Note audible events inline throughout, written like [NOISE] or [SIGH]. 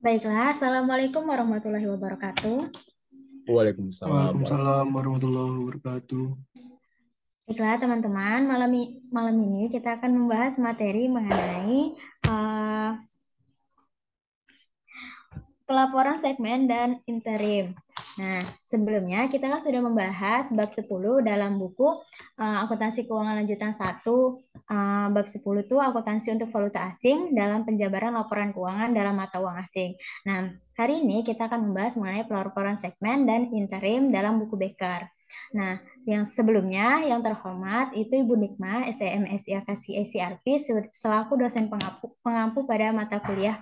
Baiklah, Assalamualaikum warahmatullahi wabarakatuh. Waalaikumsalam. Waalaikumsalam warahmatullahi wabarakatuh. Baiklah teman-teman, malam, malam ini kita akan membahas materi mengenai uh, pelaporan segmen dan interim. Nah, sebelumnya kita kan sudah membahas bab 10 dalam buku uh, akuntansi keuangan lanjutan 1 uh, eh, bab 10 itu akuntansi untuk valuta asing dalam penjabaran laporan keuangan dalam mata uang asing. Nah, hari ini kita akan membahas mengenai pelaporan segmen dan interim dalam buku Becker. Nah, yang sebelumnya yang terhormat itu Ibu Nikma, SEM SIAKSI ACRP, selaku dosen pengampu, pengampu pada mata kuliah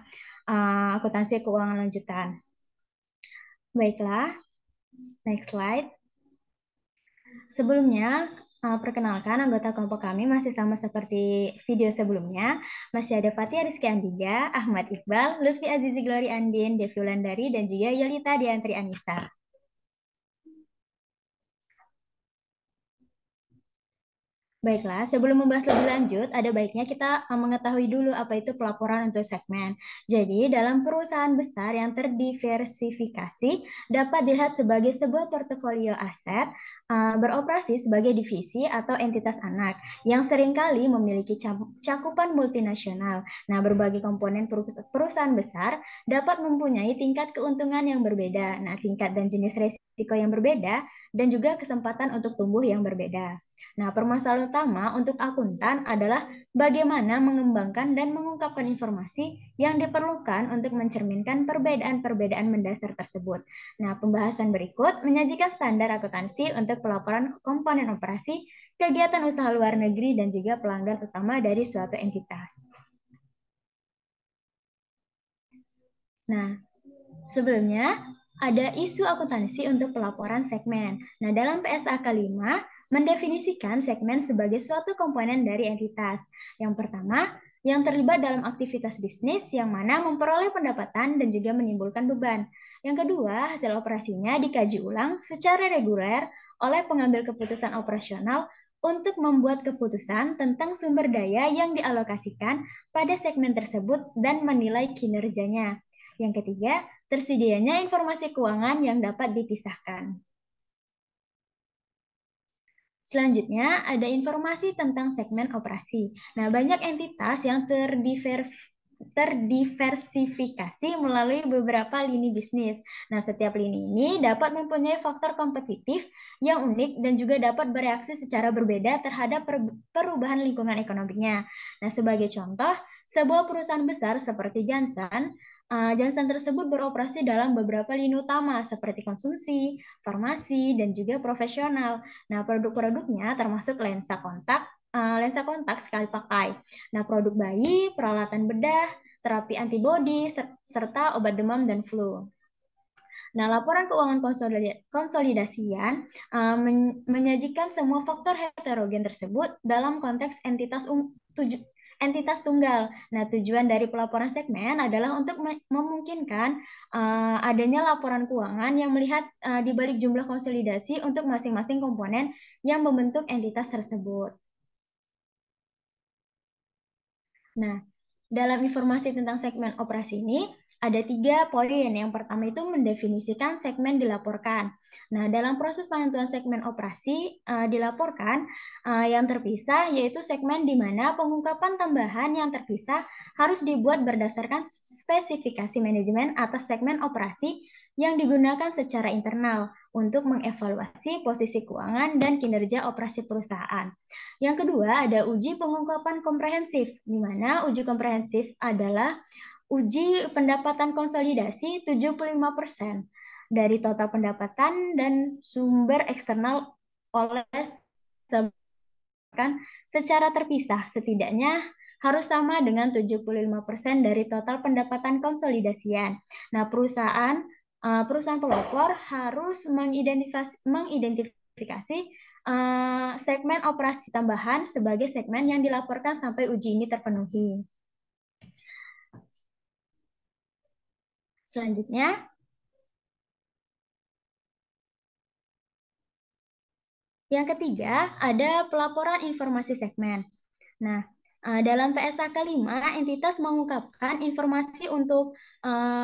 uh, akuntansi keuangan lanjutan. Baiklah, next slide. Sebelumnya, eh, perkenalkan anggota kelompok kami masih sama seperti video sebelumnya. Masih ada Fatih Rizky Andiga, Ahmad Iqbal, Lutfi Azizi Glory Andin, Devi Wulandari, dan juga Yolita Diantri Anissa. Baiklah, sebelum membahas lebih lanjut, ada baiknya kita mengetahui dulu apa itu pelaporan untuk segmen. Jadi, dalam perusahaan besar yang terdiversifikasi dapat dilihat sebagai sebuah portofolio aset eh, beroperasi sebagai divisi atau entitas anak yang seringkali memiliki cakupan multinasional. Nah, berbagai komponen perusahaan besar dapat mempunyai tingkat keuntungan yang berbeda. Nah, tingkat dan jenis risiko yang berbeda dan juga kesempatan untuk tumbuh yang berbeda. Nah, permasalahan utama untuk akuntan adalah bagaimana mengembangkan dan mengungkapkan informasi yang diperlukan untuk mencerminkan perbedaan-perbedaan mendasar tersebut. Nah, pembahasan berikut menyajikan standar akuntansi untuk pelaporan komponen operasi, kegiatan usaha luar negeri, dan juga pelanggan utama dari suatu entitas. Nah, sebelumnya ada isu akuntansi untuk pelaporan segmen. Nah, dalam PSA kelima, mendefinisikan segmen sebagai suatu komponen dari entitas. Yang pertama, yang terlibat dalam aktivitas bisnis yang mana memperoleh pendapatan dan juga menimbulkan beban. Yang kedua, hasil operasinya dikaji ulang secara reguler oleh pengambil keputusan operasional untuk membuat keputusan tentang sumber daya yang dialokasikan pada segmen tersebut dan menilai kinerjanya. Yang ketiga, tersedianya informasi keuangan yang dapat dipisahkan. Selanjutnya, ada informasi tentang segmen operasi. Nah, banyak entitas yang terdiver terdiversifikasi melalui beberapa lini bisnis. Nah, setiap lini ini dapat mempunyai faktor kompetitif yang unik dan juga dapat bereaksi secara berbeda terhadap perubahan lingkungan ekonominya. Nah, sebagai contoh, sebuah perusahaan besar seperti Johnson Uh, eh, Johnson tersebut beroperasi dalam beberapa lini utama seperti konsumsi, farmasi, dan juga profesional. Nah, produk-produknya termasuk lensa kontak, uh, lensa kontak sekali pakai. Nah, produk bayi, peralatan bedah, terapi antibodi, serta obat demam dan flu. Nah, laporan keuangan konsolidasian uh, menyajikan semua faktor heterogen tersebut dalam konteks entitas um entitas tunggal. Nah, tujuan dari pelaporan segmen adalah untuk memungkinkan uh, adanya laporan keuangan yang melihat uh, di balik jumlah konsolidasi untuk masing-masing komponen yang membentuk entitas tersebut. Nah, dalam informasi tentang segmen operasi ini, ada tiga poin. Yang pertama itu mendefinisikan segmen dilaporkan. Nah, dalam proses penentuan segmen operasi uh, dilaporkan uh, yang terpisah yaitu segmen di mana pengungkapan tambahan yang terpisah harus dibuat berdasarkan spesifikasi manajemen atas segmen operasi yang digunakan secara internal untuk mengevaluasi posisi keuangan dan kinerja operasi perusahaan. Yang kedua, ada uji pengungkapan komprehensif, di mana uji komprehensif adalah uji pendapatan konsolidasi 75% dari total pendapatan dan sumber eksternal oleh sebutkan secara terpisah setidaknya harus sama dengan 75% dari total pendapatan konsolidasian. Nah, perusahaan eh, perusahaan pelopor harus mengidentifikasi, mengidentifikasi eh, segmen operasi tambahan sebagai segmen yang dilaporkan sampai uji ini terpenuhi. Selanjutnya, yang ketiga ada pelaporan informasi segmen. Nah, eh, dalam PSA kelima, entitas mengungkapkan informasi untuk uh,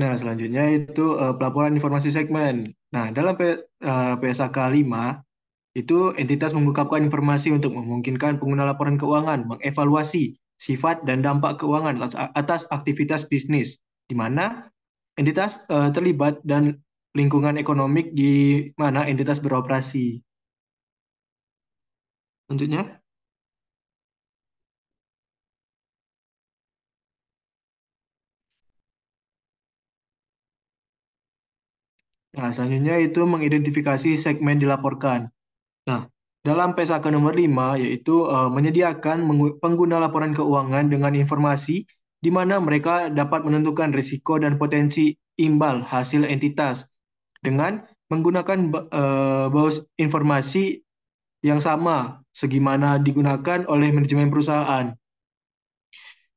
Nah, selanjutnya itu uh, pelaporan informasi segmen. Nah, dalam P, uh, eh, PSAK 5, itu entitas mengungkapkan informasi untuk memungkinkan pengguna laporan keuangan mengevaluasi sifat dan dampak keuangan atas aktivitas bisnis, di mana entitas uh, terlibat dan lingkungan ekonomi di mana entitas beroperasi. Selanjutnya. Nah, selanjutnya itu mengidentifikasi segmen dilaporkan. Nah, dalam PSAK nomor 5 yaitu uh, menyediakan pengguna laporan keuangan dengan informasi di mana mereka dapat menentukan risiko dan potensi imbal hasil entitas dengan menggunakan uh, baus informasi yang sama segimana digunakan oleh manajemen perusahaan.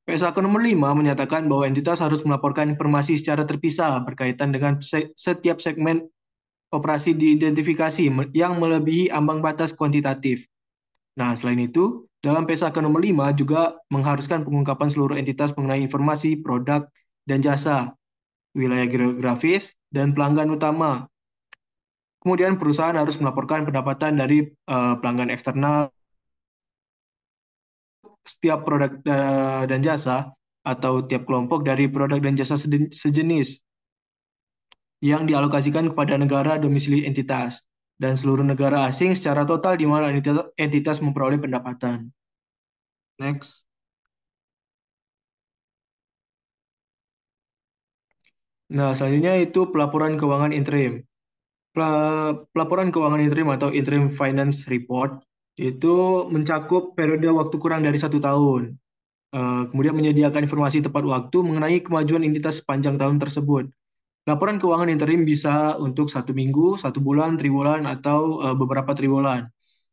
PSAK nomor 5 menyatakan bahwa entitas harus melaporkan informasi secara terpisah berkaitan dengan setiap segmen operasi diidentifikasi yang melebihi ambang batas kuantitatif. Nah, selain itu, dalam PSAK nomor 5 juga mengharuskan pengungkapan seluruh entitas mengenai informasi, produk, dan jasa, wilayah geografis, dan pelanggan utama. Kemudian perusahaan harus melaporkan pendapatan dari uh, pelanggan eksternal, setiap produk eh, dan jasa atau tiap kelompok dari produk dan jasa sejenis yang dialokasikan kepada negara domisili entitas dan seluruh negara asing secara total di mana entitas, memperoleh pendapatan. Next. Nah, selanjutnya itu pelaporan keuangan interim. Pelaporan keuangan interim atau interim finance report itu mencakup periode waktu kurang dari satu tahun. Eh, kemudian menyediakan informasi tepat waktu mengenai kemajuan entitas sepanjang tahun tersebut. Laporan keuangan interim bisa untuk satu minggu, satu bulan, triwulan, atau eh, beberapa triwulan.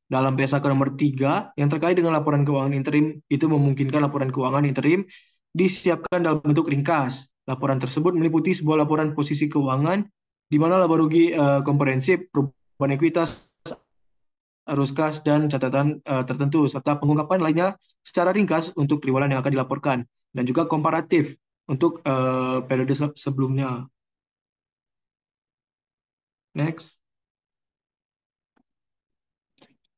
Dalam ke nomor 3, yang terkait dengan laporan keuangan interim, itu memungkinkan laporan keuangan interim disiapkan dalam bentuk ringkas. Laporan tersebut meliputi sebuah laporan posisi keuangan, di mana laba rugi uh, komprehensif, perubahan ekuitas, arus kas dan catatan uh, tertentu, serta pengungkapan lainnya secara ringkas untuk triwulan yang akan dilaporkan, dan juga komparatif untuk uh, periode sebelumnya. Next.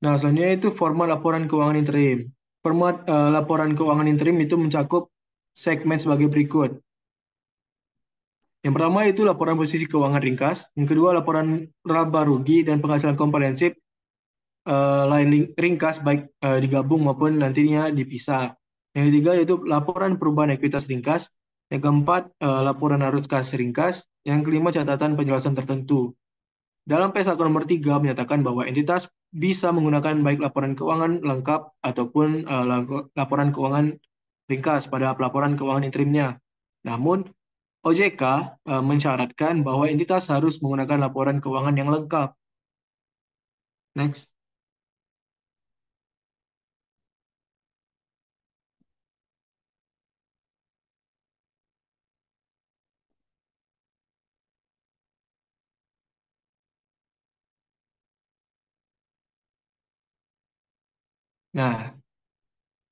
Nah, selanjutnya itu format laporan keuangan interim. Format uh, laporan keuangan interim itu mencakup segmen sebagai berikut. Yang pertama itu laporan posisi keuangan ringkas, yang kedua laporan laba rugi dan penghasilan komprehensif, uh, lain ringkas baik uh, digabung maupun nantinya dipisah. Yang ketiga yaitu laporan perubahan ekuitas ringkas. Yang keempat, uh, laporan arus kas ringkas. Yang kelima, catatan penjelasan tertentu. Dalam PSAK nomor 3 menyatakan bahwa entitas bisa menggunakan baik laporan keuangan lengkap ataupun uh, laporan keuangan ringkas pada laporan keuangan interimnya. Namun, OJK uh, mensyaratkan bahwa entitas harus menggunakan laporan keuangan yang lengkap. Next. Nah,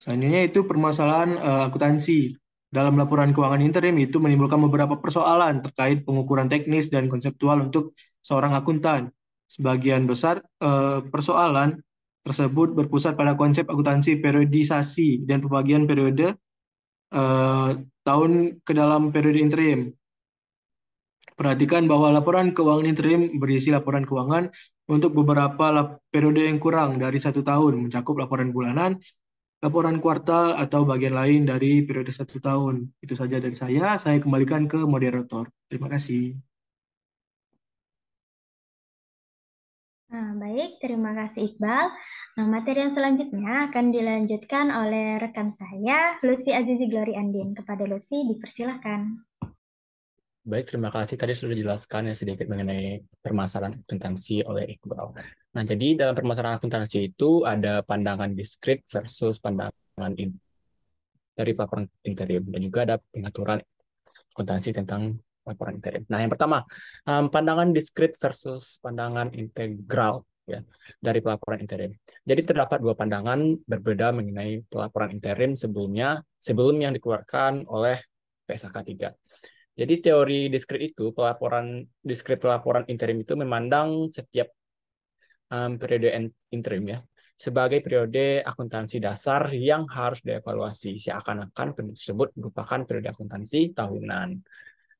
selanjutnya itu permasalahan uh, akuntansi. Dalam laporan keuangan interim itu menimbulkan beberapa persoalan terkait pengukuran teknis dan konseptual untuk seorang akuntan. Sebagian besar uh, persoalan tersebut berpusat pada konsep akuntansi periodisasi dan pembagian periode uh, tahun ke dalam periode interim. Perhatikan bahwa laporan keuangan interim berisi laporan keuangan untuk beberapa periode yang kurang dari satu tahun, mencakup laporan bulanan, laporan kuartal, atau bagian lain dari periode satu tahun. Itu saja dari saya, saya kembalikan ke moderator. Terima kasih. Nah, baik, terima kasih Iqbal. Nah, materi yang selanjutnya akan dilanjutkan oleh rekan saya, Lutfi Azizi Glory Andin. Kepada Lutfi, dipersilahkan. Baik, terima kasih tadi sudah dijelaskan ya sedikit mengenai permasalahan akuntansi oleh Iqbal. Nah, jadi dalam permasalahan akuntansi itu ada pandangan diskrit versus pandangan in dari laporan interim dan juga ada pengaturan akuntansi tentang laporan interim. Nah, yang pertama, pandangan diskrit versus pandangan integral ya dari pelaporan interim. Jadi terdapat dua pandangan berbeda mengenai pelaporan interim sebelumnya sebelum yang dikeluarkan oleh PSAK 3. Jadi teori diskrit itu pelaporan diskrit pelaporan interim itu memandang setiap um, periode interim ya sebagai periode akuntansi dasar yang harus dievaluasi seakan-akan periode tersebut merupakan periode akuntansi tahunan.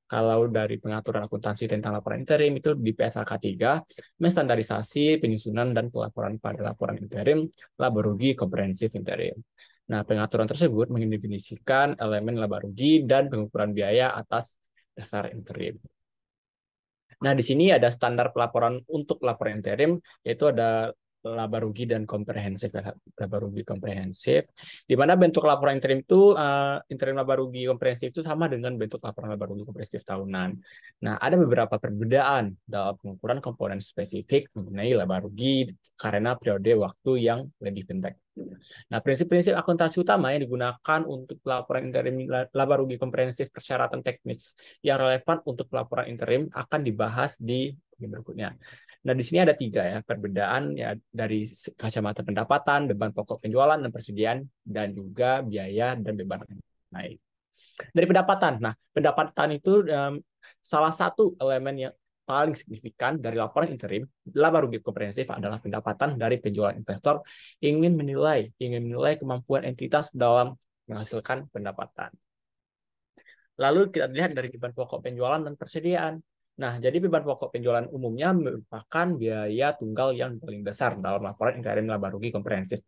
Kalau dari pengaturan akuntansi tentang laporan interim itu di psak 3, menstandarisasi penyusunan dan pelaporan pada laporan interim, laba rugi komprehensif interim. Nah, pengaturan tersebut mendefinisikan elemen laba rugi dan pengukuran biaya atas dasar interim. Nah, di sini ada standar pelaporan untuk laporan interim, yaitu ada laba rugi dan komprehensif ya, laba rugi komprehensif di mana bentuk laporan interim itu uh, interim laba rugi komprehensif itu sama dengan bentuk laporan laba rugi komprehensif tahunan. Nah, ada beberapa perbedaan dalam pengukuran komponen spesifik mengenai laba rugi karena periode waktu yang lebih pendek. Nah, prinsip-prinsip akuntansi utama yang digunakan untuk laporan interim laba rugi komprehensif persyaratan teknis yang relevan untuk laporan interim akan dibahas di berikutnya. Nah, di sini ada tiga ya, perbedaan ya dari kacamata pendapatan, beban pokok penjualan dan persediaan, dan juga biaya dan beban naik. Dari pendapatan, nah pendapatan itu um, salah satu elemen yang paling signifikan dari laporan interim laba rugi komprehensif adalah pendapatan dari penjualan investor ingin menilai ingin menilai kemampuan entitas dalam menghasilkan pendapatan. Lalu kita lihat dari beban pokok penjualan dan persediaan. Nah, jadi beban pokok penjualan umumnya merupakan biaya tunggal yang paling besar dalam laporan interim laba rugi komprehensif.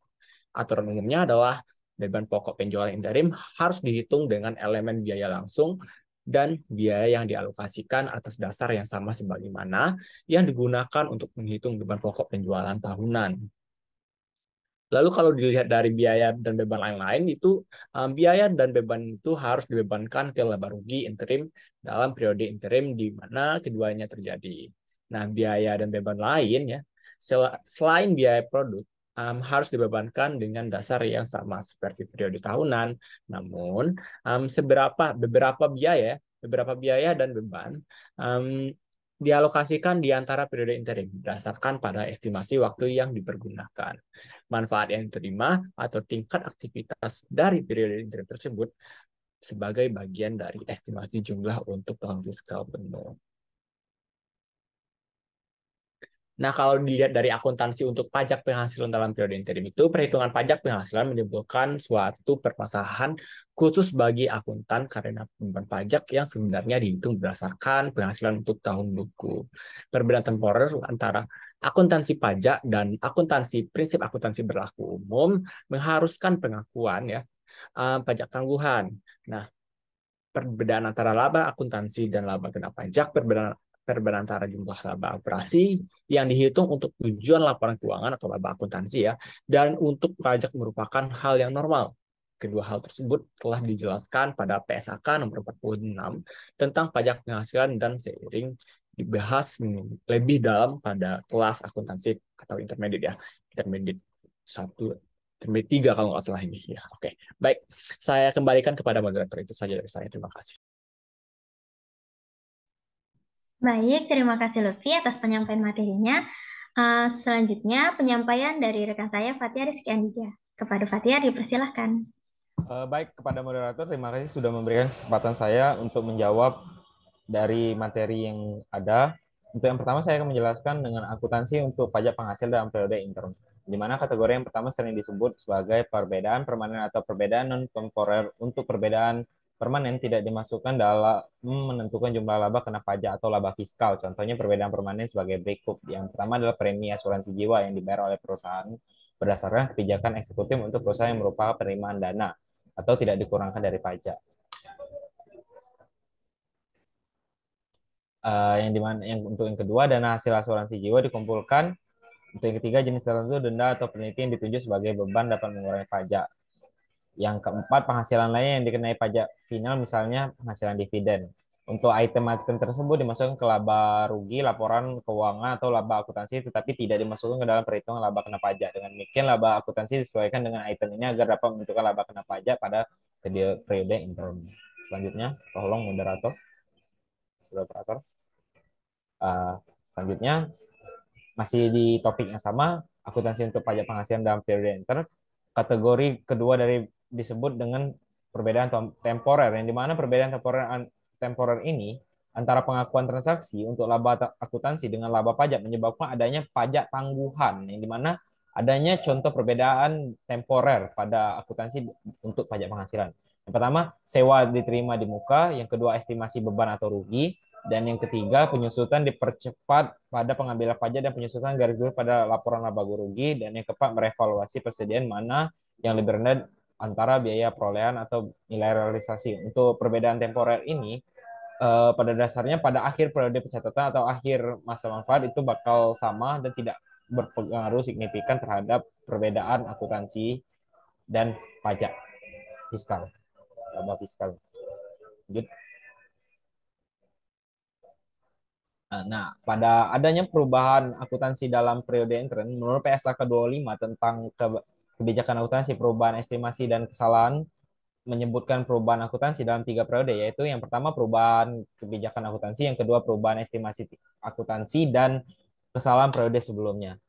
Aturan umumnya adalah beban pokok penjualan interim harus dihitung dengan elemen biaya langsung dan biaya yang dialokasikan atas dasar yang sama sebagaimana yang digunakan untuk menghitung beban pokok penjualan tahunan. Lalu kalau dilihat dari biaya dan beban lain-lain itu um, biaya dan beban itu harus dibebankan ke laba rugi interim dalam periode interim di mana keduanya terjadi. Nah, biaya dan beban lain ya sel selain biaya produk um, harus dibebankan dengan dasar yang sama seperti periode tahunan. Namun, um, seberapa beberapa biaya beberapa biaya dan beban um, dialokasikan di antara periode interim berdasarkan pada estimasi waktu yang dipergunakan. Manfaat yang diterima atau tingkat aktivitas dari periode interim tersebut sebagai bagian dari estimasi jumlah untuk tahun fiskal penuh. Nah, kalau dilihat dari akuntansi untuk pajak penghasilan dalam periode interim itu, perhitungan pajak penghasilan menimbulkan suatu permasalahan khusus bagi akuntan karena beban pajak yang sebenarnya dihitung berdasarkan penghasilan untuk tahun buku. Perbedaan temporer antara akuntansi pajak dan akuntansi prinsip akuntansi berlaku umum mengharuskan pengakuan ya um, pajak tangguhan. Nah, perbedaan antara laba akuntansi dan laba kena pajak, perbedaan perberan jumlah laba operasi yang dihitung untuk tujuan laporan keuangan atau laba akuntansi ya, dan untuk pajak merupakan hal yang normal. Kedua hal tersebut telah dijelaskan pada PSAK nomor 46 tentang pajak penghasilan dan seiring dibahas lebih dalam pada kelas akuntansi atau intermediate ya, intermediate satu intermediate tiga kalau nggak salah ini ya. Oke, baik. Saya kembalikan kepada moderator itu saja dari saya. Terima kasih. Baik, terima kasih Lutfi atas penyampaian materinya. Uh, selanjutnya penyampaian dari rekan saya Fatia Rizky Andija. Kepada Fatia dipersilahkan. Uh, baik, kepada moderator terima kasih sudah memberikan kesempatan saya untuk menjawab dari materi yang ada. Untuk yang pertama saya akan menjelaskan dengan akuntansi untuk pajak penghasil dalam periode interim di mana kategori yang pertama sering disebut sebagai perbedaan permanen atau perbedaan non-temporer untuk perbedaan permanen tidak dimasukkan dalam hmm, menentukan jumlah laba kena pajak atau laba fiskal. Contohnya perbedaan permanen sebagai berikut. Yang pertama adalah premi asuransi jiwa yang dibayar oleh perusahaan berdasarkan kebijakan eksekutif untuk perusahaan yang merupakan penerimaan dana atau tidak dikurangkan dari pajak. Uh, yang dimana yang untuk yang kedua dana hasil asuransi jiwa dikumpulkan untuk yang ketiga jenis tertentu denda atau penelitian ditunjuk sebagai beban dapat mengurangi pajak yang keempat, penghasilan lain yang dikenai pajak final misalnya penghasilan dividen. Untuk item-item tersebut dimasukkan ke laba rugi, laporan keuangan atau laba akuntansi tetapi tidak dimasukkan ke dalam perhitungan laba kena pajak. Dengan demikian laba akuntansi disesuaikan dengan item ini agar dapat menentukan laba kena pajak pada periode interim. Selanjutnya, tolong moderator. Moderator. Uh, selanjutnya masih di topik yang sama, akuntansi untuk pajak penghasilan dalam periode interim Kategori kedua dari disebut dengan perbedaan temporer yang dimana perbedaan temporer temporer ini antara pengakuan transaksi untuk laba akuntansi dengan laba pajak menyebabkan adanya pajak tangguhan yang dimana adanya contoh perbedaan temporer pada akuntansi untuk pajak penghasilan. Yang pertama, sewa diterima di muka, yang kedua estimasi beban atau rugi, dan yang ketiga penyusutan dipercepat pada pengambilan pajak dan penyusutan garis lurus pada laporan laba rugi, dan yang keempat merevaluasi persediaan mana yang lebih rendah antara biaya perolehan atau nilai realisasi. Untuk perbedaan temporer ini, eh, pada dasarnya pada akhir periode pencatatan atau akhir masa manfaat itu bakal sama dan tidak berpengaruh signifikan terhadap perbedaan akuntansi dan pajak fiskal, laba fiskal. Lanjut. Nah, nah, pada adanya perubahan akuntansi dalam periode intern, menurut ke 25 tentang ke kebijakan akuntansi perubahan estimasi dan kesalahan menyebutkan perubahan akuntansi dalam tiga periode yaitu yang pertama perubahan kebijakan akuntansi, yang kedua perubahan estimasi akuntansi dan kesalahan periode sebelumnya.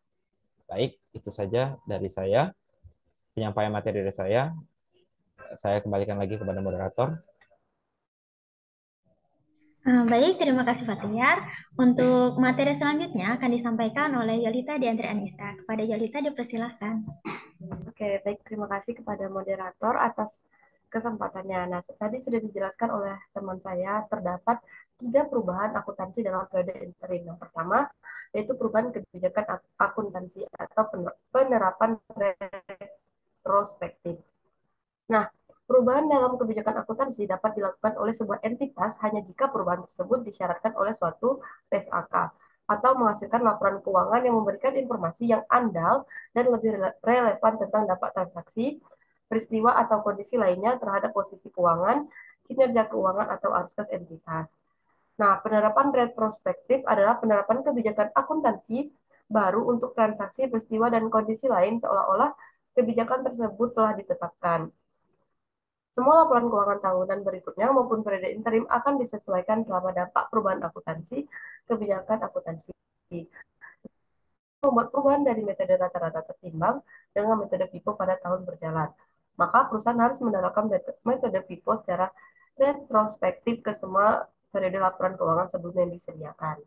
Baik, itu saja dari saya penyampaian materi dari saya. Saya kembalikan lagi kepada moderator. Eh, baik, terima kasih Fatiar. Untuk materi selanjutnya akan disampaikan oleh Yolita Diantri Anissa Kepada Yolita dipersilahkan. Oke, baik. Terima kasih kepada moderator atas kesempatannya. Nah, tadi sudah dijelaskan oleh teman saya, terdapat tiga perubahan akuntansi dalam periode interim. Yang pertama, yaitu perubahan kebijakan akuntansi atau penerapan retrospektif. Nah, Perubahan dalam kebijakan akuntansi dapat dilakukan oleh sebuah entitas hanya jika perubahan tersebut disyaratkan oleh suatu PSAK atau menghasilkan laporan keuangan yang memberikan informasi yang andal dan lebih relevan tentang dampak transaksi, peristiwa atau kondisi lainnya terhadap posisi keuangan, kinerja keuangan atau arus kas entitas. Nah, penerapan retrospektif adalah penerapan kebijakan akuntansi baru untuk transaksi, peristiwa, dan kondisi lain seolah-olah kebijakan tersebut telah ditetapkan. Semua laporan keuangan tahunan berikutnya maupun periode interim akan disesuaikan selama dampak perubahan akuntansi kebijakan akuntansi. Membuat perubahan dari metode rata-rata tertimbang dengan metode FIFO pada tahun berjalan. Maka perusahaan harus menerapkan metode FIFO secara retrospektif ke semua periode laporan keuangan sebelumnya yang disediakan.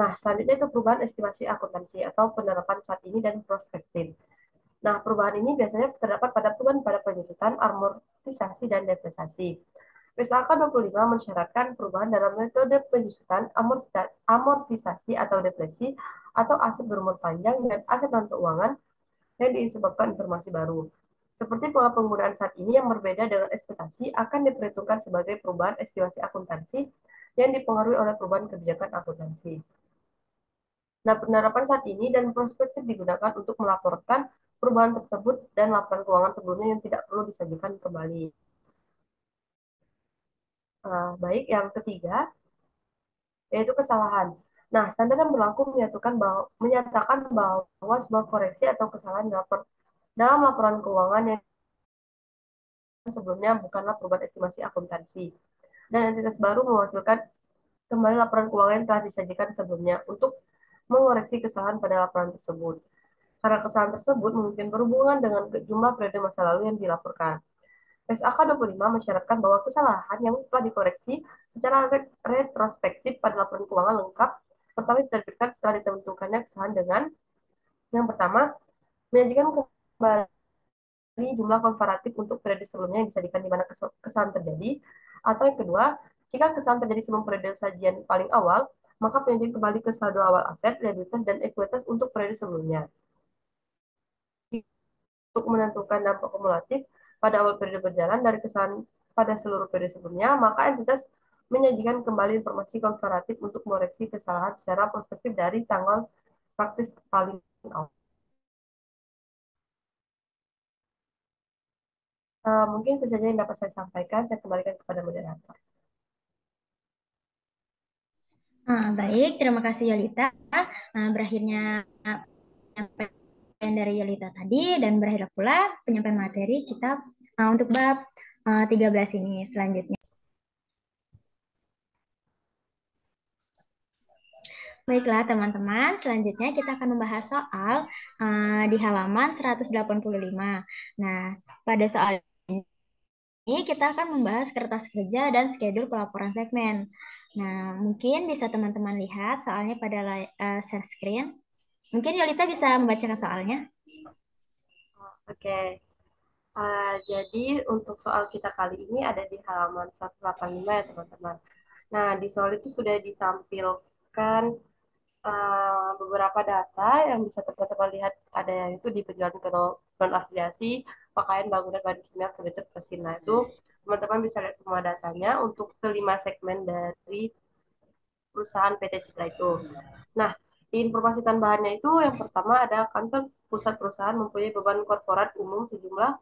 Nah, selanjutnya itu perubahan estimasi akuntansi atau penerapan saat ini dan prospektif. Nah, perubahan ini biasanya terdapat pada perubahan pada penyusutan, amortisasi dan depresiasi. PSAK 25 mensyaratkan perubahan dalam metode penyusutan amortisasi atau depresi atau aset berumur panjang dan aset non keuangan yang disebabkan informasi baru. Seperti pola penggunaan saat ini yang berbeda dengan ekspektasi akan diperhitungkan sebagai perubahan estimasi akuntansi yang dipengaruhi oleh perubahan kebijakan akuntansi. Nah, penerapan saat ini dan prospektif digunakan untuk melaporkan perubahan tersebut dan laporan keuangan sebelumnya yang tidak perlu disajikan kembali. Nah, baik, yang ketiga yaitu kesalahan. Nah, standar yang berlaku menyatakan bahwa, menyatakan bahwa sebuah koreksi atau kesalahan lapor dalam laporan keuangan yang sebelumnya bukanlah perubahan estimasi akuntansi. Dan entitas baru mewakilkan kembali laporan keuangan yang telah disajikan sebelumnya untuk mengoreksi kesalahan pada laporan tersebut karena kesalahan tersebut mungkin berhubungan dengan jumlah periode masa lalu yang dilaporkan. PSAK 25 mensyaratkan bahwa kesalahan yang telah dikoreksi secara retrospektif pada laporan keuangan lengkap pertama diterbitkan setelah ditentukannya kesalahan dengan yang pertama menyajikan kembali jumlah komparatif untuk periode sebelumnya yang disajikan di mana kesalahan terjadi atau yang kedua jika kesalahan terjadi sebelum periode sajian paling awal maka penyajian kembali ke saldo awal aset liabilitas dan ekuitas untuk periode sebelumnya untuk menentukan dampak kumulatif pada awal periode berjalan dari kesan pada seluruh periode sebelumnya, maka entitas menyajikan kembali informasi komparatif untuk mengoreksi kesalahan secara prospektif dari tanggal praktis paling awal. Uh, mungkin itu saja yang dapat saya sampaikan. Saya kembalikan kepada moderator. Nah, baik, terima kasih Yolita. Nah, berakhirnya penyampaian dari Yolita tadi dan berakhir pula penyampaian materi kita uh, untuk bab uh, 13 ini selanjutnya. Baiklah teman-teman, selanjutnya kita akan membahas soal uh, di halaman 185. Nah, pada soal ini kita akan membahas kertas kerja dan schedule pelaporan segmen. Nah, mungkin bisa teman-teman lihat soalnya pada uh, share screen. Mungkin Yolita bisa membacakan soalnya. Oke. Okay. Uh, eh, jadi untuk soal kita kali ini ada di halaman 185 ya teman-teman. Nah di soal itu sudah ditampilkan uh, beberapa data yang bisa teman-teman lihat ada yang itu di penjualan ke non-afiliasi, pakaian, bangunan, bahan kimia, komputer, Nah itu teman-teman bisa lihat semua datanya untuk kelima segmen dari perusahaan PT Citra itu. Nah, informasi tambahannya itu yang pertama ada kantor pusat perusahaan mempunyai beban korporat umum sejumlah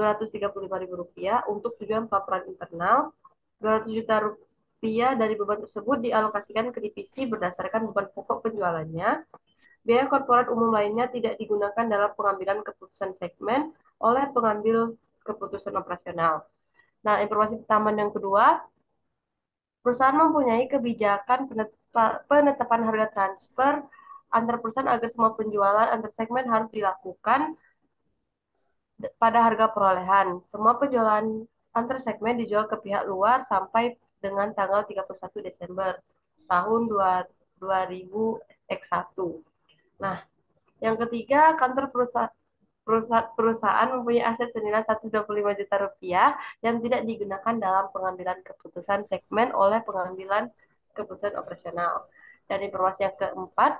Rp235.000 untuk tujuan pelaporan internal. 200 juta rupiah dari beban tersebut dialokasikan ke divisi berdasarkan beban pokok penjualannya. Biaya korporat umum lainnya tidak digunakan dalam pengambilan keputusan segmen oleh pengambil keputusan operasional. Nah, informasi pertama yang kedua, perusahaan mempunyai kebijakan penetapan penetapan harga transfer antar perusahaan agar semua penjualan antar segmen harus dilakukan pada harga perolehan. Semua penjualan antar segmen dijual ke pihak luar sampai dengan tanggal 31 Desember tahun 2000X1. Nah, yang ketiga, kantor perusahaan perusahaan mempunyai aset senilai 125 juta rupiah yang tidak digunakan dalam pengambilan keputusan segmen oleh pengambilan keputusan operasional. Dan informasi yang keempat,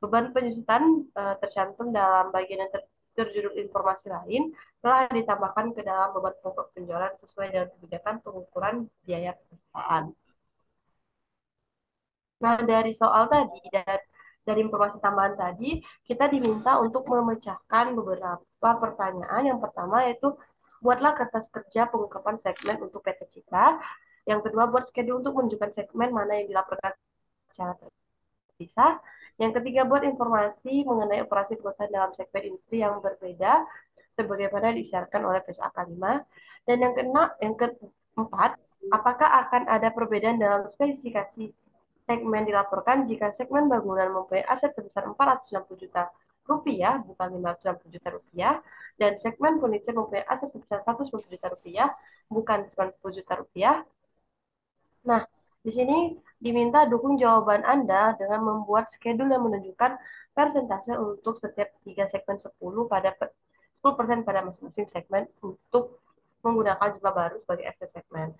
beban penyusutan uh, eh, tercantum dalam bagian yang ter terjudul informasi lain telah ditambahkan ke dalam beban pokok penjualan sesuai dengan kebijakan pengukuran biaya perusahaan. Nah, dari soal tadi dan dari informasi tambahan tadi, kita diminta untuk memecahkan beberapa pertanyaan. Yang pertama yaitu buatlah kertas kerja pengungkapan segmen untuk PT Citra. Yang kedua, buat schedule untuk menunjukkan segmen mana yang dilaporkan secara terpisah. Yang ketiga, buat informasi mengenai operasi perusahaan dalam segmen industri yang berbeda, sebagaimana disiarkan oleh PSAK 5. Dan yang keenam, yang keempat, apakah akan ada perbedaan dalam spesifikasi segmen dilaporkan jika segmen bangunan mempunyai aset sebesar 460 juta rupiah, bukan 560 juta rupiah, dan segmen furniture mempunyai aset sebesar 110 juta rupiah, bukan 90 juta rupiah, Nah, di sini diminta dukung jawaban Anda dengan membuat schedule yang menunjukkan persentase untuk setiap tiga segmen 10 pada 10% pada masing-masing segmen untuk menggunakan jumlah baru sebagai asset segmen.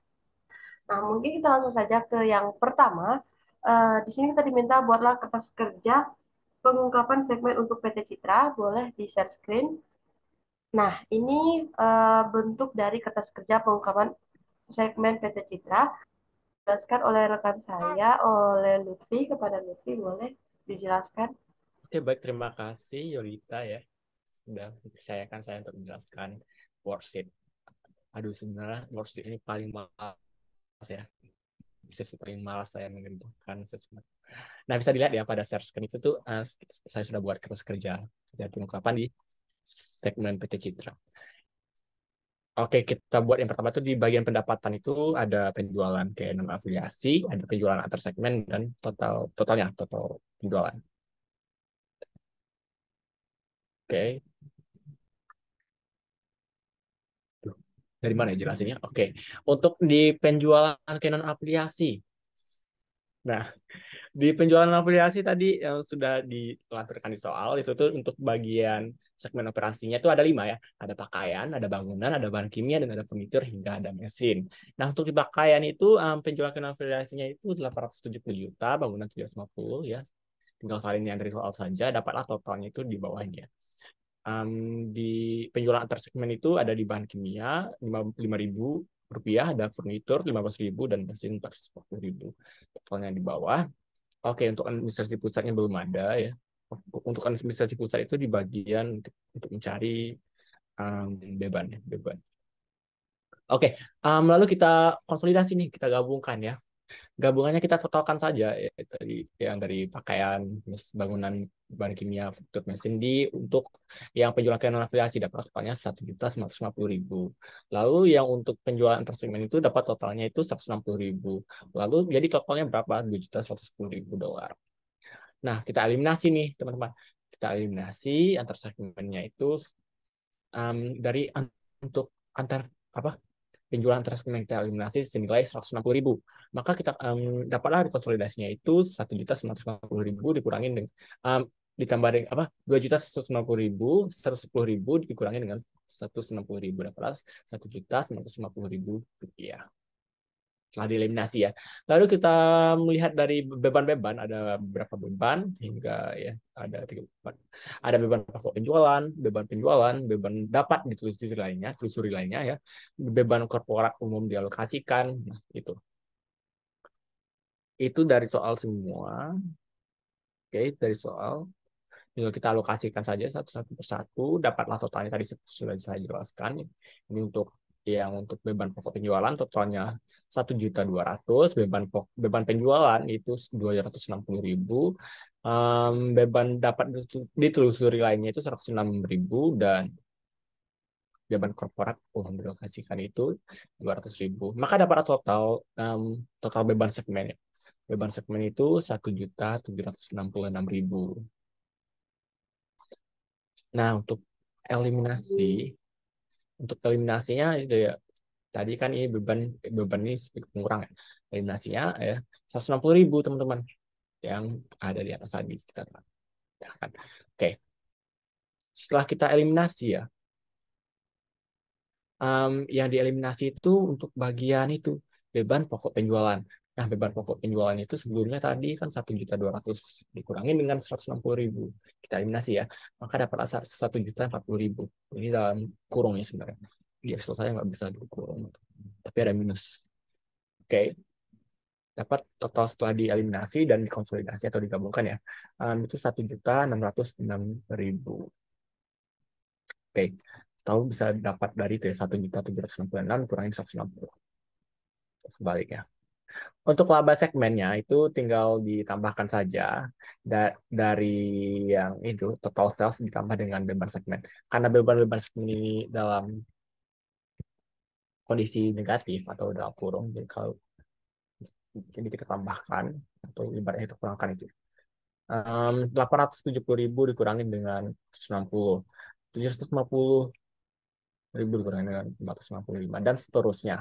Nah, mungkin kita langsung saja ke yang pertama. Eh, di sini kita diminta buatlah kertas kerja pengungkapan segmen untuk PT Citra. Boleh di share screen. Nah, ini eh, bentuk dari kertas kerja pengungkapan segmen PT Citra dijelaskan oleh rekan saya, oleh Lutfi, kepada Lutfi boleh dijelaskan? Oke, baik. Terima kasih Yolita ya. Sudah percayakan saya untuk menjelaskan worksheet. Aduh, sebenarnya worksheet ini paling malas ya. Bisa paling malas saya mengerjakan sesuatu. Nah, bisa dilihat ya pada share screen itu tuh uh, saya sudah buat kertas kerja. Kerja pengungkapan di segmen PT Citra. Oke, kita buat yang pertama itu di bagian pendapatan itu ada penjualan kayak non afiliasi, ada penjualan antar segmen dan total totalnya total penjualan. Oke. dari mana ya jelasinnya? Oke. Untuk di penjualan Canon afiliasi, Nah, di penjualan afiliasi tadi yang sudah dilampirkan di soal itu tuh untuk bagian segmen operasinya itu ada lima ya. Ada pakaian, ada bangunan, ada bahan kimia, dan ada furnitur hingga ada mesin. Nah, untuk di pakaian itu um, eh, penjualan afiliasinya itu 870 juta, bangunan 750 ya. Tinggal salin yang dari soal saja, dapatlah totalnya itu di bawahnya. Um, di penjualan antar itu ada di bahan kimia 5.000, rupiah, ada furnitur 15.000 dan mesin ribu Totalnya di bawah. Oke, untuk administrasi pusatnya belum ada ya. Untuk administrasi pusat itu di bagian untuk, mencari um, beban, ya, beban. Oke, um, lalu kita konsolidasi nih, kita gabungkan ya gabungannya kita totalkan saja ya, dari yang dari pakaian bangunan bahan kimia faktur mesin di untuk yang penjualan non afiliasi dapat totalnya satu juta ratus lima puluh ribu lalu yang untuk penjualan tersegmen itu dapat totalnya itu seratus enam puluh ribu lalu jadi totalnya berapa dua juta sepuluh ribu dolar nah kita eliminasi nih teman-teman kita eliminasi antar segmennya itu um, dari untuk antar apa penjualan atas kita eliminasi senilai 160 ribu. Maka kita um, dapatlah konsolidasinya itu 1 1.950 ribu dikurangin dengan um, ditambah dengan apa 2 juta 150 ribu 110 ribu dikurangi dengan 160 ribu dapatlah 1 juta 950 ribu rupiah telah dieliminasi ya. Lalu kita melihat dari beban-beban ada beberapa beban hingga ya ada tiga beban. Ada beban pasok penjualan, beban penjualan, beban dapat ditulis di lainnya, telusuri lainnya ya. Beban korporat umum dialokasikan, nah itu. Itu dari soal semua. Oke, dari soal tinggal kita alokasikan saja satu-satu persatu dapatlah totalnya tadi sudah saya jelaskan ini untuk yang untuk beban pokok penjualan totalnya satu juta dua ratus beban pokok, beban penjualan itu dua ratus enam ribu um, beban dapat ditelusuri lainnya itu seratus enam ribu dan beban korporat oh, mengalokasikan itu dua ratus ribu Maka dapat total um, total beban segmen ya. beban segmen itu satu juta tujuh ratus enam enam puluh ribu Nah, untuk eliminasi untuk eliminasinya itu ya tadi kan ini beban beban ini sedikit pengurangan ya. eliminasinya ya enam puluh ribu teman-teman yang ada di atas tadi kita kan oke setelah kita eliminasi ya um, yang dieliminasi itu untuk bagian itu beban pokok penjualan Nah, beban pokok penjualan itu sebelumnya tadi kan 1.200 dikurangi dengan 160.000. Kita eliminasi ya. Maka dapat asal 1.040.000. Ini dalam kurungnya sebenarnya. Di Excel saya nggak bisa dikurung. Tapi ada minus. Oke. Okay. Dapat total setelah dieliminasi dan dikonsolidasi atau digabungkan ya. Um, itu 1.606.000. Oke. Okay. Tahu bisa dapat dari itu ya 1.766 kurangin 160. Sebaliknya. Untuk laba segmennya itu tinggal ditambahkan saja da dari yang itu total sales ditambah dengan beban segmen. Karena beban-beban segmen ini dalam kondisi negatif atau dalam kurung, jadi kalau ini kita tambahkan atau ibaratnya itu kurangkan itu. Um, 870 ribu dikurangi dengan 160. 750 ribu dikurangi dengan 465 dan seterusnya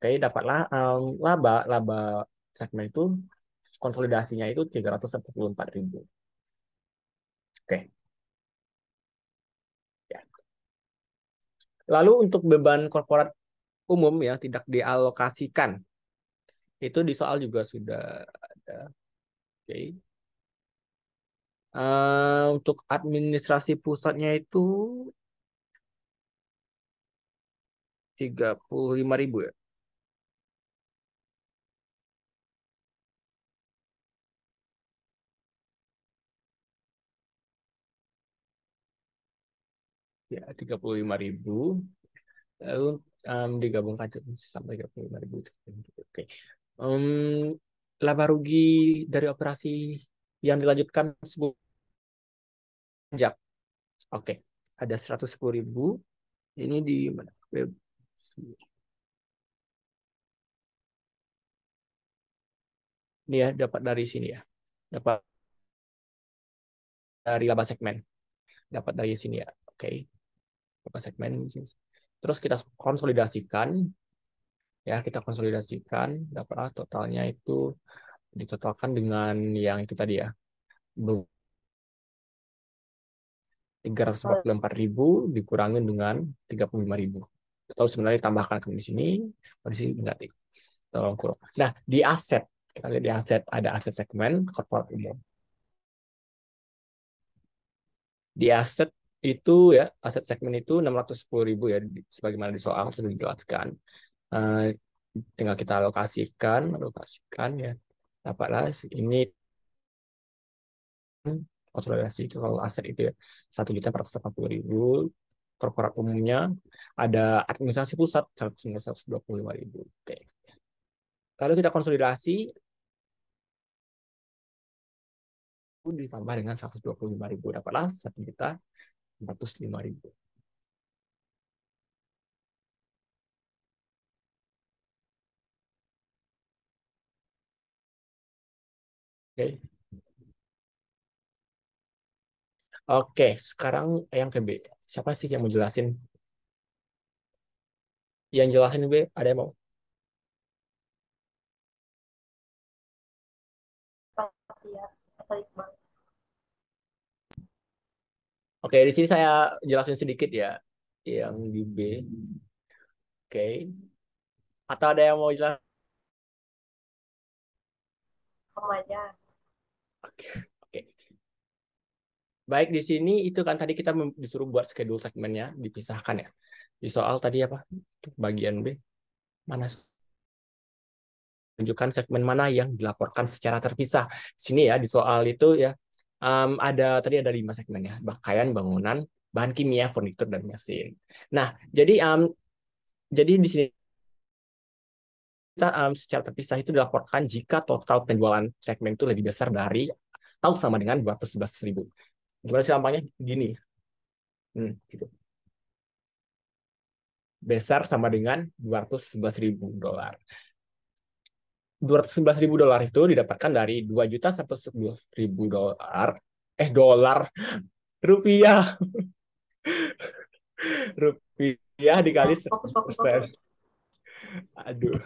oke dapatlah um, laba laba segmen itu konsolidasinya itu 344 ribu oke ya. lalu untuk beban korporat umum ya tidak dialokasikan itu di soal juga sudah ada oke uh, untuk administrasi pusatnya itu 35.000 ya ya tiga puluh lima ribu lalu um, digabungkan sampai lima ribu oke okay. um, laba rugi dari operasi yang dilanjutkan sebanyak oke okay. ada sepuluh ribu ini di mana ini ya dapat dari sini ya dapat dari laba segmen dapat dari sini ya oke okay beberapa segmen terus kita konsolidasikan ya kita konsolidasikan dapatlah totalnya itu ditotalkan dengan yang itu tadi ya ribu dikurangin dengan ribu. atau sebenarnya ditambahkan ke di sini kondisi negatif tolong kurang nah di aset kita lihat di aset ada aset segmen korporat umum di aset itu ya aset segmen itu 610 ribu ya sebagaimana di soal sudah dijelaskan uh, tinggal kita alokasikan alokasikan ya dapatlah ini konsolidasi kalau aset itu ya satu juta empat ratus puluh ribu korporat umumnya ada administrasi pusat seratus dua puluh lima ribu oke lalu kita konsolidasi ditambah dengan 125 ribu dapatlah satu juta 405 ribu. Oke. Okay. Oke, okay, sekarang yang ke B. Siapa sih yang mau jelasin? Yang jelasin B, ada yang mau? Pak, oh, ya. Pak Iqbal. Oke, di sini saya jelasin sedikit ya yang di B. Oke. Atau ada yang mau jelas? Om aja. Oke. Oke. Baik, di sini itu kan tadi kita disuruh buat schedule segmennya dipisahkan ya. Di soal tadi apa? Bagian B. Mana tunjukkan segmen mana yang dilaporkan secara terpisah. Di sini ya di soal itu ya um, ada tadi ada lima segmen ya, pakaian, bangunan, bahan kimia, furnitur dan mesin. Nah, jadi um, jadi di sini kita um, secara terpisah itu dilaporkan jika total penjualan segmen itu lebih besar dari atau sama dengan dua sebelas ribu. Gimana sih gampangnya? Gini. Hmm, gitu. Besar sama dengan 211.000 ribu dolar. 211 ribu dolar itu didapatkan dari 2 juta sepuluh ribu dolar eh dolar rupiah [LAUGHS] rupiah dikali persen aduh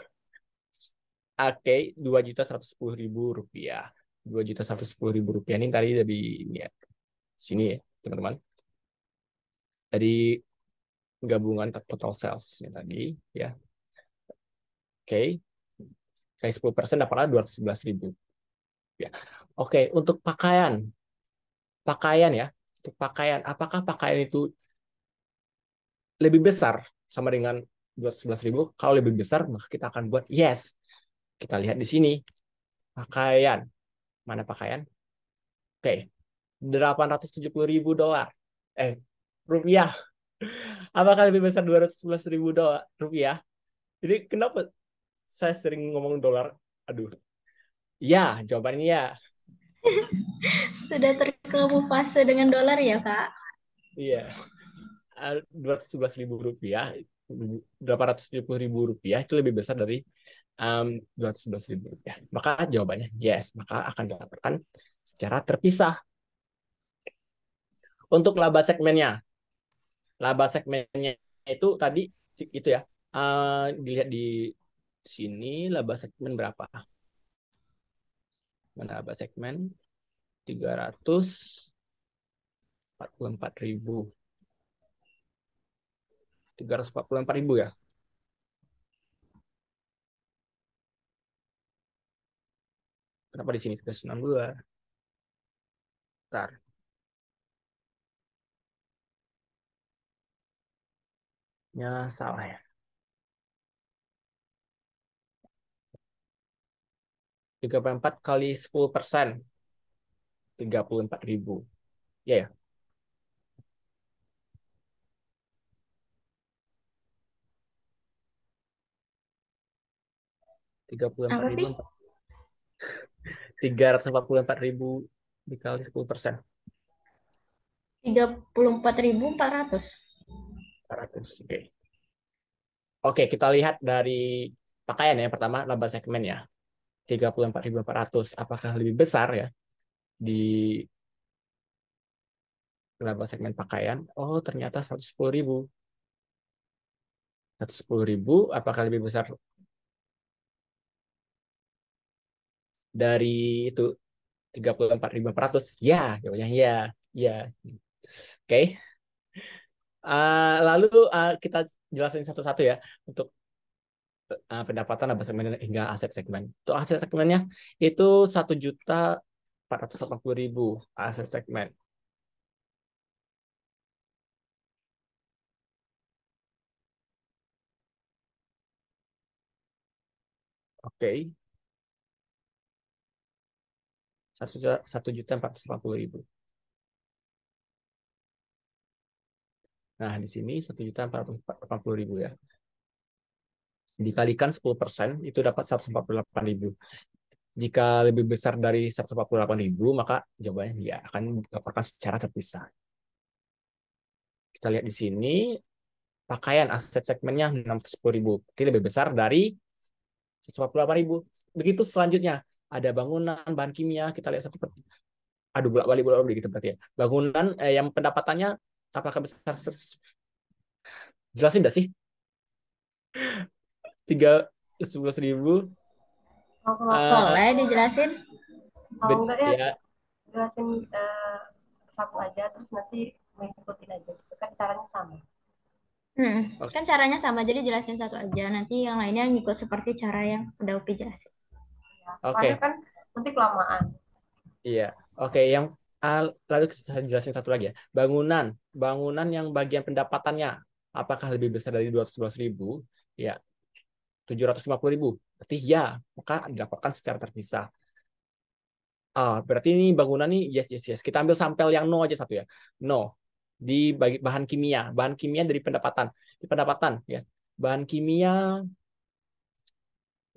oke okay, 2 juta sepuluh ribu rupiah 2 juta sepuluh ribu rupiah ini tadi dari ya, sini ya teman-teman dari gabungan total sales ya tadi ya oke okay saya 10 persen dapatlah 211 ribu. Ya. Oke, untuk pakaian. Pakaian ya. Untuk pakaian, apakah pakaian itu lebih besar sama dengan 211 ribu? Kalau lebih besar, maka kita akan buat yes. Kita lihat di sini. Pakaian. Mana pakaian? Oke. 870 ribu dolar. Eh, rupiah. Apakah lebih besar 211 ribu dolar rupiah? Jadi kenapa saya sering ngomong dolar? Aduh. Ya, jawabannya ya. [LAUGHS] Sudah terkamuflase dengan dolar ya, Kak? Iya. Eh, dua ratus ribu rupiah, delapan ratus ribu rupiah itu lebih besar dari dua ratus ribu rupiah. Maka jawabannya yes, maka akan dilaporkan secara terpisah. Untuk laba segmennya, laba segmennya itu tadi itu ya uh, dilihat di sini laba segmen berapa? Mana laba segmen? 344 ribu. 344 ribu ya? Kenapa di sini 362? Bentar. Ya, salah ya. 34 kali 10 persen. 34 ribu. Ya, ya. tiga puluh empat ribu iya, ya? tiga ratus empat puluh empat ribu dikali sepuluh persen tiga puluh empat ribu empat ratus empat ratus oke oke kita lihat dari pakaian ya pertama laba segmen ya 34.400 apakah lebih besar ya di laba segmen pakaian? Oh, ternyata 110.000. ribu apakah lebih besar dari itu 34.400? Ya, jawabnya ya. Ya. Oke. Okay. Uh, lalu uh, kita jelasin satu-satu ya untuk Eh, pendapatan laba segmen hingga aset segmen. Untuk aset segmennya itu satu juta empat ratus delapan puluh ribu aset segmen. Oke. Satu juta empat ratus delapan puluh ribu. Nah, di sini satu juta empat ratus delapan puluh ribu ya dikalikan 10% itu dapat 148.000. Jika lebih besar dari 148.000 maka jawabannya ya akan dilaporkan secara terpisah. Kita lihat di sini pakaian aset segmennya 610.000. Jadi lebih besar dari 148.000. Begitu selanjutnya ada bangunan, bahan kimia, kita lihat satu per aduh bolak balik bolak balik gitu berarti ya. Bangunan eh, yang pendapatannya apakah besar jelasin enggak sih? tiga sebelas ribu oh, uh, boleh dijelasin kalau enggak ya, ya jelasin uh, satu aja terus nanti mengikutin aja itu kan caranya sama Hmm, okay. kan caranya sama jadi jelasin satu aja nanti yang lainnya ngikut seperti cara yang udah Upi jelasin. Iya, Oke. Okay. kan nanti kelamaan. Iya. Oke, okay. yang uh, lalu saya jelasin satu lagi ya. Bangunan, bangunan yang bagian pendapatannya apakah lebih besar dari dua ratus ribu? Ya, 750 ribu. Berarti ya, maka dilaporkan secara terpisah. Ah, berarti ini bangunan nih yes yes yes. Kita ambil sampel yang no aja satu ya. No. Di bahan kimia, bahan kimia dari pendapatan. Di pendapatan ya. Bahan kimia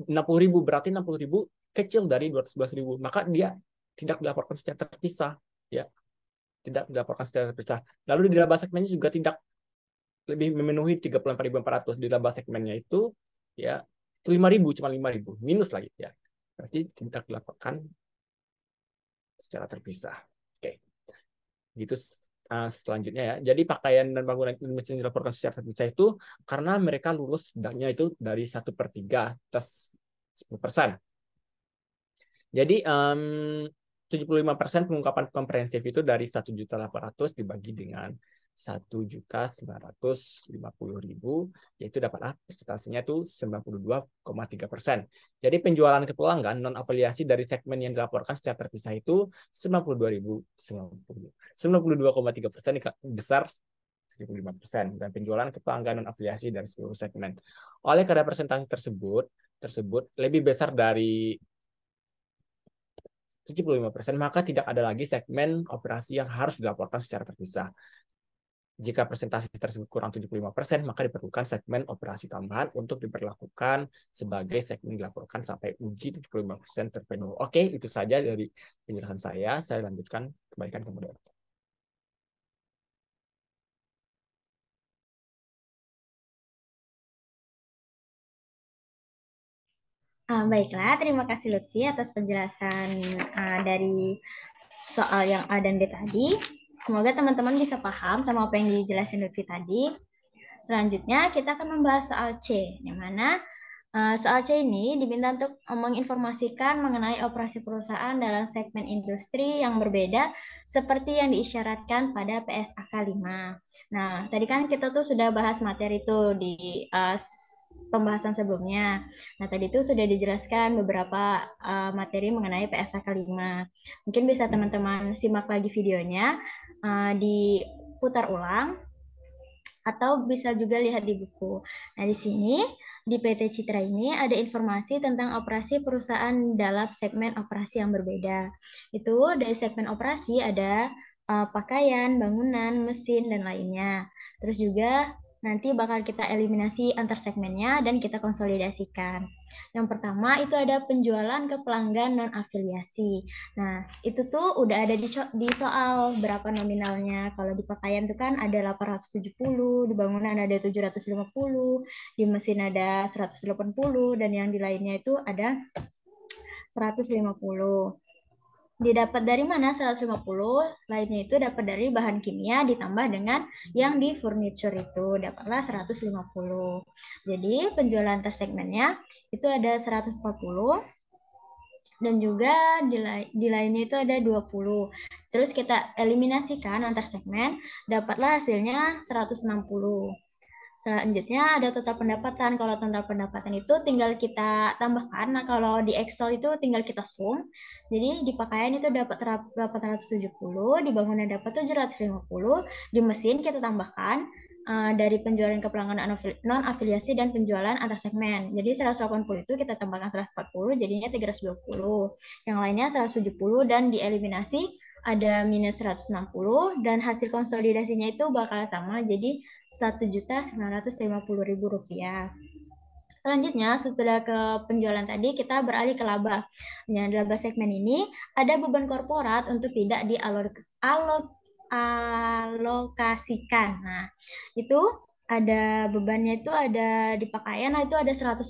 60 ribu berarti 60 ribu kecil dari 211 ribu. Maka dia tidak dilaporkan secara terpisah ya. Tidak dilaporkan secara terpisah. Lalu di laba segmennya juga tidak lebih memenuhi 34.400 di laba segmennya itu ya lima ribu cuma lima ribu minus lagi ya berarti tidak dilaporkan secara terpisah oke gitu uh, selanjutnya ya jadi pakaian dan bangunan itu yang dilaporkan secara terpisah itu karena mereka lulus setidaknya itu dari satu per tiga atas sepuluh persen jadi tujuh puluh lima persen pengungkapan komprehensif itu dari satu juta delapan ratus dibagi dengan satu juta sembilan ratus lima puluh ribu yaitu dapatlah persentasenya tuh tiga persen. Jadi penjualan ke pelanggan non afiliasi dari segmen yang dilaporkan secara terpisah itu sembilan puluh dua ribu sembilan puluh puluh dua koma tiga persen besar lima persen dan penjualan ke pelanggan non afiliasi dari seluruh segmen. Oleh karena persentase tersebut tersebut lebih besar dari 75%, maka tidak ada lagi segmen operasi yang harus dilaporkan secara terpisah. Jika persentase tersebut kurang 75%, maka diperlukan segmen operasi tambahan untuk diperlakukan sebagai segmen dilaporkan sampai uji 75% terpenuhi. Oke, itu saja dari penjelasan saya. Saya lanjutkan kebaikan ke moderator. Uh, baiklah, terima kasih Lutfi atas penjelasan uh, dari soal yang A dan B tadi. Semoga teman-teman bisa paham sama apa yang dijelasin Lutfi tadi. Selanjutnya kita akan membahas soal C, di mana eh, soal C ini diminta untuk eh, menginformasikan mengenai operasi perusahaan dalam segmen industri yang berbeda seperti yang diisyaratkan pada PSAK 5. Nah, tadi kan kita tuh sudah bahas materi itu di uh, pembahasan sebelumnya. Nah, tadi itu sudah dijelaskan beberapa uh, materi mengenai PSAK 5. Mungkin bisa teman-teman simak lagi videonya Eh, diputar ulang atau bisa juga lihat di buku. Nah, di sini di PT Citra ini ada informasi tentang operasi perusahaan dalam segmen operasi yang berbeda. Itu dari segmen operasi ada uh, pakaian, bangunan, mesin, dan lainnya. Terus juga nanti bakal kita eliminasi antar segmennya dan kita konsolidasikan. Yang pertama itu ada penjualan ke pelanggan non afiliasi. Nah, itu tuh udah ada di, di soal berapa nominalnya. Kalau di pakaian tuh kan ada 870, di bangunan ada 750, di mesin ada 180 dan yang di lainnya itu ada 150 didapat dari mana 150 lainnya itu dapat dari bahan kimia ditambah dengan yang di furniture itu dapatlah 150 jadi penjualan atas segmennya itu ada 140 dan juga di, di lainnya itu ada 20 terus kita eliminasikan antar segmen dapatlah hasilnya 160 Selanjutnya ada total pendapatan. Kalau total pendapatan itu tinggal kita tambahkan. Nah, kalau di Excel itu tinggal kita sum. Jadi di pakaian itu dapat 870, di bangunan dapat 750, di mesin kita tambahkan uh, dari penjualan ke pelanggan non afiliasi dan penjualan atas segmen. Jadi 180 itu kita tambahkan 140 jadinya 320. Yang lainnya 170 dan dieliminasi ada minus 160 dan hasil konsolidasinya itu bakal sama jadi rp rupiah Selanjutnya setelah ke penjualan tadi kita beralih ke laba. Nah, laba segmen ini ada beban korporat untuk tidak dialokasikan Nah, itu ada bebannya itu ada di pakaian nah itu ada 110.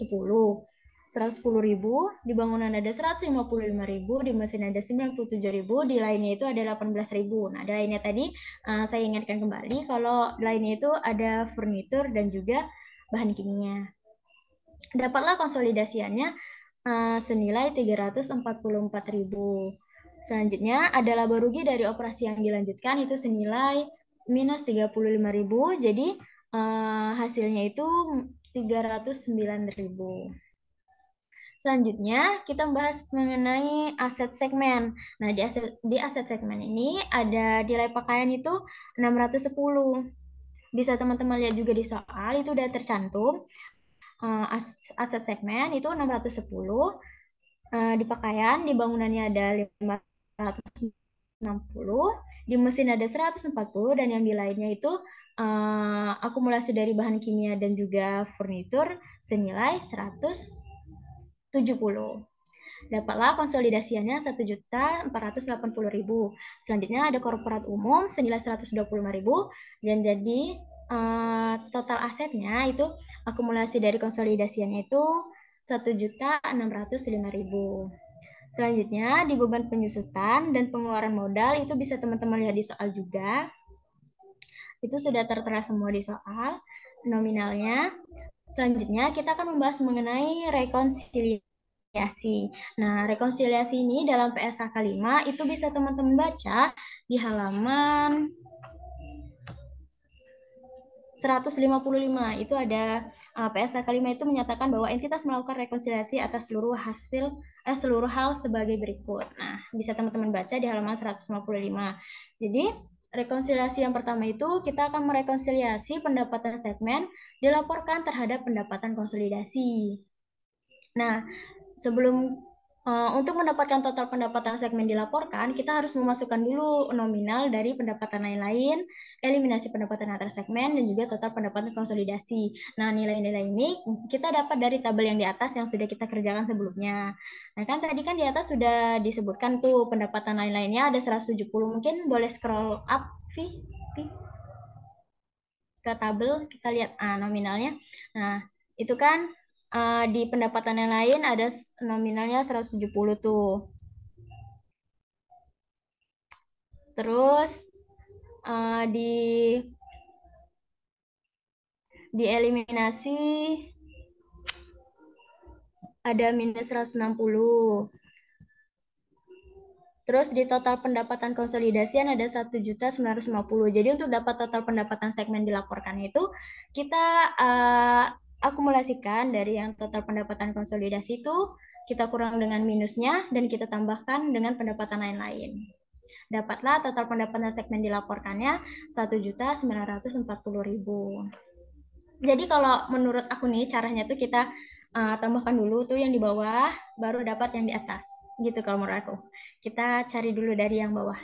110.000, di bangunan ada 155.000, di mesin ada 97.000, di lainnya itu ada 18.000. Nah, di lainnya tadi uh, saya ingatkan kembali kalau lainnya itu ada furnitur dan juga bahan kimia. Dapatlah konsolidasiannya uh, senilai 344.000. Selanjutnya adalah laba rugi dari operasi yang dilanjutkan itu senilai minus 35.000. Jadi uh, hasilnya itu ribu Selanjutnya, kita membahas mengenai aset segmen. Nah, di aset, di aset segmen ini ada nilai pakaian itu 610. Bisa teman-teman lihat juga di soal, itu sudah tercantum. Eh, aset segmen itu 610. Eh, di pakaian, di bangunannya ada 560. Di mesin ada 140. Dan yang di lainnya itu eh, akumulasi dari bahan kimia dan juga furnitur senilai 100 Dapatlah konsolidasiannya 1.480.000. Selanjutnya ada korporat umum senilai 125.000 dan jadi uh, total asetnya itu akumulasi dari konsolidasiannya itu 1.605.000. Selanjutnya di beban penyusutan dan pengeluaran modal itu bisa teman-teman lihat di soal juga. Itu sudah tertera semua di soal nominalnya. Selanjutnya kita akan membahas mengenai rekonsiliasi. Nah, rekonsiliasi ini dalam PSA kelima itu bisa teman-teman baca di halaman 155 itu ada uh, eh, PSA kelima itu menyatakan bahwa entitas melakukan rekonsiliasi atas seluruh hasil eh, seluruh hal sebagai berikut. Nah, bisa teman-teman baca di halaman 155. Jadi rekonsiliasi yang pertama itu kita akan merekonsiliasi pendapatan segmen dilaporkan terhadap pendapatan konsolidasi. Nah, sebelum Eh, untuk mendapatkan total pendapatan segmen dilaporkan, kita harus memasukkan dulu nominal dari pendapatan lain-lain, eliminasi pendapatan antar segmen, dan juga total pendapatan konsolidasi. Nah, nilai-nilai ini kita dapat dari tabel yang di atas yang sudah kita kerjakan sebelumnya. Nah, kan tadi kan di atas sudah disebutkan tuh pendapatan lain-lainnya ada 170. Mungkin boleh scroll up, Vi, Vi. ke tabel, kita lihat ah, nominalnya. Nah, itu kan uh, di pendapatan yang lain ada nominalnya 170 tuh. Terus uh, di eliminasi ada minus 160. Terus di total pendapatan konsolidasian ada 1.950. Jadi untuk dapat total pendapatan segmen dilaporkan itu kita uh, akumulasikan dari yang total pendapatan konsolidasi itu kita kurang dengan minusnya dan kita tambahkan dengan pendapatan lain-lain. Dapatlah total pendapatan segmen dilaporkannya 1.940.000. Jadi kalau menurut aku nih caranya tuh kita uh, tambahkan dulu tuh yang di bawah baru dapat yang di atas. Gitu kalau menurut aku. Kita cari dulu dari yang bawah.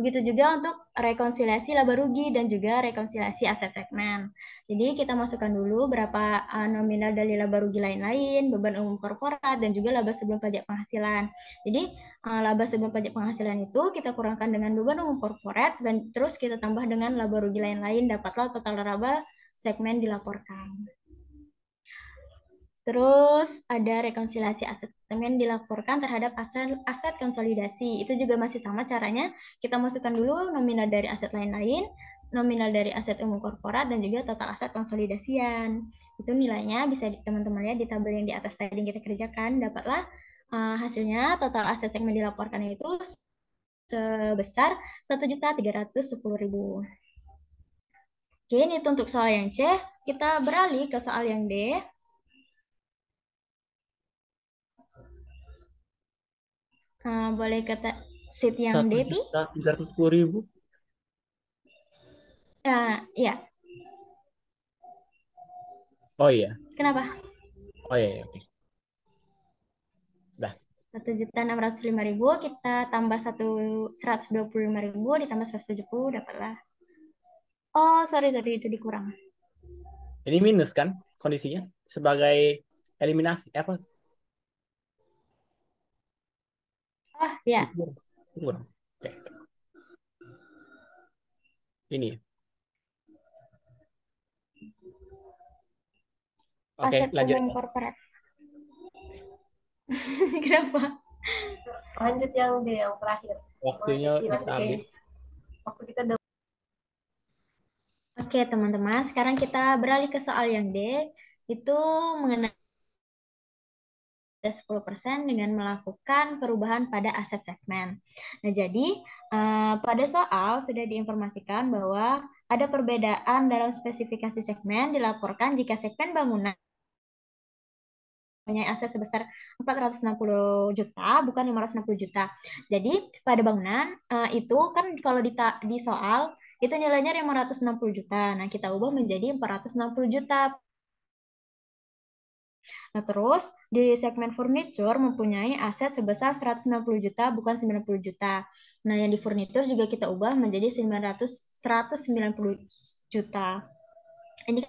Begitu juga untuk rekonsiliasi laba rugi dan juga rekonsiliasi aset segmen. Jadi kita masukkan dulu berapa eh, nominal dari laba rugi lain-lain, beban umum korporat, dan juga laba sebelum pajak penghasilan. Jadi eh, laba sebelum pajak penghasilan itu kita kurangkan dengan beban umum korporat, dan terus kita tambah dengan laba rugi lain-lain, dapatlah total laba segmen dilaporkan. Terus ada rekonsiliasi aset yang dilaporkan terhadap aset aset konsolidasi. Itu juga masih sama caranya. Kita masukkan dulu nominal dari aset lain-lain, nominal dari aset umum korporat dan juga total aset konsolidasian. Itu nilainya bisa teman-teman lihat di tabel yang di atas tadi yang kita kerjakan dapatlah uh, hasilnya total aset yang dilaporkan itu sebesar 1.310.000. Oke, itu untuk soal yang C. Kita beralih ke soal yang D. Uh, boleh kata seat yang Depi? Tiga ratus ribu. Uh, ya. Oh iya. Kenapa? Oh iya, iya, oke. Dah. Satu juta enam ratus lima ribu kita tambah satu seratus dua puluh lima ribu ditambah seratus tujuh puluh dapatlah. Oh sorry sorry itu dikurang. Ini minus kan kondisinya sebagai eliminasi apa Oh ya. Kurang. Ini. Oke, okay, lanjut. korporat. [LAUGHS] Kenapa? Lanjut yang D, yang terakhir. Waktunya habis. Waktu kita udah Oke, teman-teman. Sekarang kita beralih ke soal yang D. Itu mengenai 10% dengan melakukan perubahan pada aset segmen. Nah, jadi uh, pada soal sudah diinformasikan bahwa ada perbedaan dalam spesifikasi segmen dilaporkan jika segmen bangunan punya aset sebesar 460 juta bukan 560 juta. Jadi pada bangunan uh, itu kan kalau di, di soal itu nilainya 560 juta. Nah, kita ubah menjadi 460 juta Nah, terus di segmen furniture mempunyai aset sebesar 160 juta bukan 90 juta. Nah, yang di furniture juga kita ubah menjadi 900 190 juta. Ini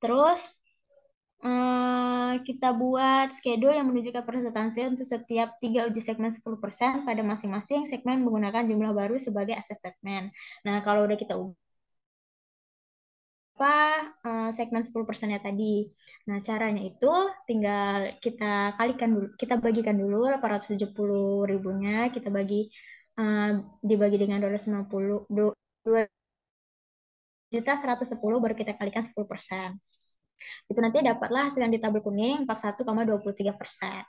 Terus eh, kita buat schedule yang menunjukkan ke presentasi untuk setiap tiga uji segmen 10% pada masing-masing segmen menggunakan jumlah baru sebagai aset segmen. Nah, kalau udah kita ubah apa uh, segmen 10 persennya tadi. Nah, caranya itu tinggal kita kalikan dulu, kita bagikan dulu 870 ribunya, kita bagi eh, dibagi dengan 250 2 juta 110 baru kita kalikan 10 persen. Itu nanti dapatlah hasil yang di tabel kuning 41,23 persen.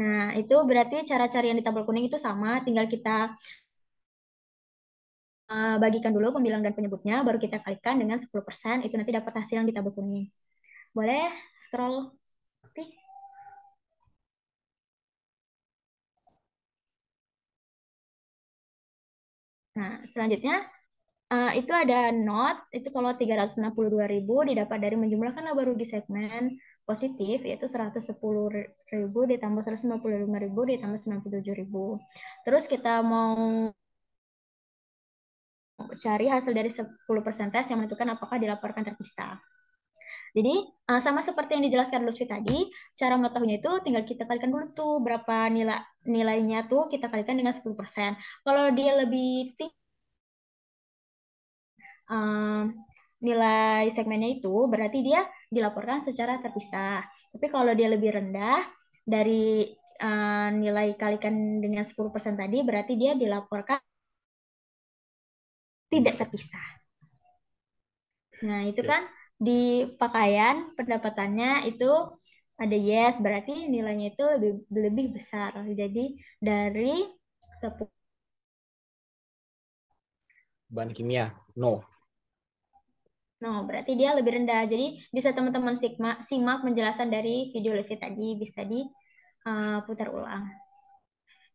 Nah, itu berarti cara cara yang di tabel kuning itu sama, tinggal kita Eh, bagikan dulu pembilang dan penyebutnya, baru kita kalikan dengan 10%, itu nanti dapat hasil yang kita Boleh scroll Nah, selanjutnya eh, itu ada not, itu kalau 362.000 didapat dari menjumlahkan laba rugi segmen positif yaitu 110.000 ditambah 155.000 ditambah 97.000. Terus kita mau cari hasil dari 10% tes yang menentukan apakah dilaporkan terpisah. Jadi eh, sama seperti yang dijelaskan Lutfi tadi, cara mengetahuinya itu tinggal kita kalikan dulu tuh berapa nilai nilainya tuh kita kalikan dengan 10%. Kalau dia lebih tinggi eh, nilai segmennya itu berarti dia dilaporkan secara terpisah. Tapi kalau dia lebih rendah dari eh, nilai kalikan dengan 10% tadi berarti dia dilaporkan tidak terpisah. Nah, itu ya. kan di pakaian pendapatannya itu ada yes berarti nilainya itu lebih, lebih besar. Jadi dari 10 bahan kimia no. No, berarti dia lebih rendah. Jadi bisa teman-teman simak penjelasan dari video Levi tadi bisa diputar eh, uh, ulang.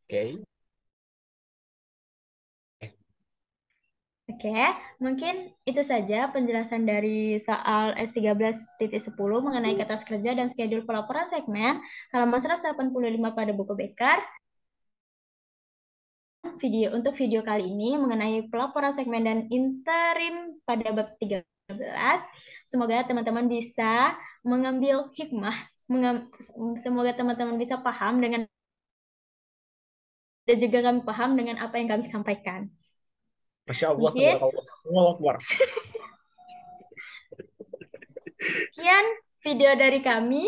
Oke. Okay. Oke, mungkin itu saja penjelasan dari soal S13.10 mengenai hmm. kertas kerja dan schedule pelaporan segmen halaman 185 pada buku Becker. Video untuk video kali ini mengenai pelaporan segmen dan interim pada bab 13. Semoga teman-teman bisa mengambil hikmah, semoga teman-teman bisa paham dengan dan juga kami paham dengan apa yang kami sampaikan. Masya Allah, yeah. Allah. Allah Allah. Sekian video dari kami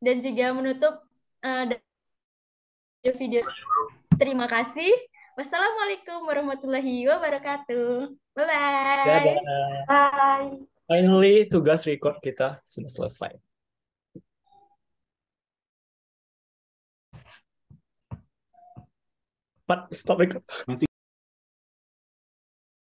dan juga menutup uh, video. Terima kasih. Wassalamualaikum warahmatullahi wabarakatuh. Bye-bye. Dadah. Bye. Finally, tugas record kita sudah selesai. Pat stop record.